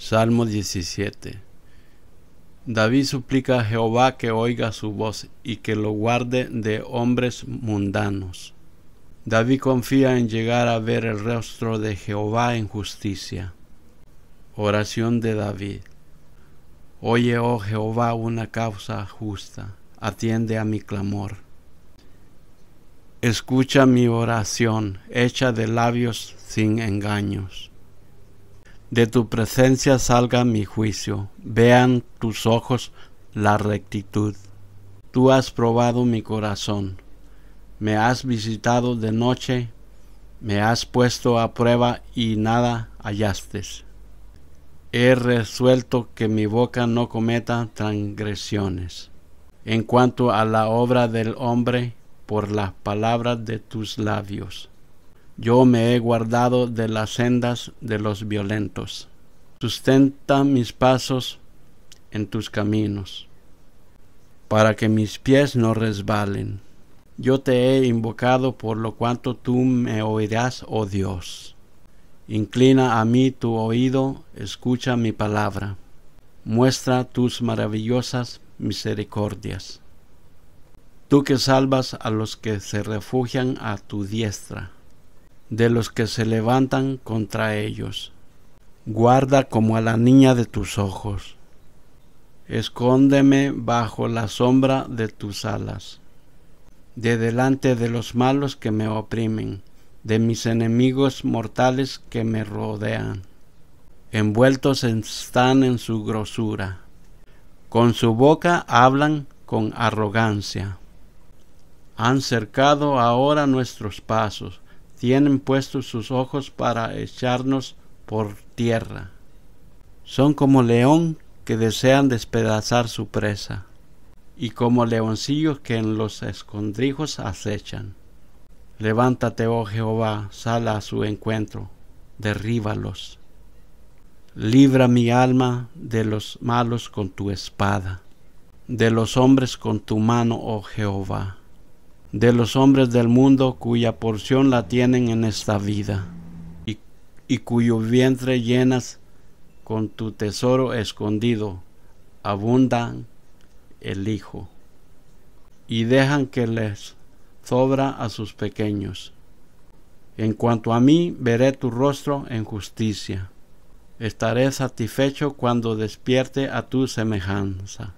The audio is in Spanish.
Salmo 17. David suplica a Jehová que oiga su voz y que lo guarde de hombres mundanos. David confía en llegar a ver el rostro de Jehová en justicia. Oración de David. Oye, oh Jehová, una causa justa. Atiende a mi clamor. Escucha mi oración, hecha de labios sin engaños. De tu presencia salga mi juicio, vean tus ojos la rectitud. Tú has probado mi corazón, me has visitado de noche, me has puesto a prueba y nada hallastes. He resuelto que mi boca no cometa transgresiones. En cuanto a la obra del hombre, por las palabras de tus labios yo me he guardado de las sendas de los violentos. Sustenta mis pasos en tus caminos, para que mis pies no resbalen. Yo te he invocado por lo cuanto tú me oirás, oh Dios. Inclina a mí tu oído, escucha mi palabra. Muestra tus maravillosas misericordias. Tú que salvas a los que se refugian a tu diestra de los que se levantan contra ellos. Guarda como a la niña de tus ojos. Escóndeme bajo la sombra de tus alas, de delante de los malos que me oprimen, de mis enemigos mortales que me rodean. Envueltos están en su grosura. Con su boca hablan con arrogancia. Han cercado ahora nuestros pasos, tienen puestos sus ojos para echarnos por tierra. Son como león que desean despedazar su presa, y como leoncillos que en los escondrijos acechan. Levántate, oh Jehová, sala a su encuentro, derríbalos. Libra mi alma de los malos con tu espada, de los hombres con tu mano, oh Jehová de los hombres del mundo cuya porción la tienen en esta vida y, cuyo vientre llenas con tu tesoro escondido, abundan el Hijo y dejan que les sobra a sus pequeños. En cuanto a mí, veré tu rostro en justicia. Estaré satisfecho cuando despierte a tu semejanza.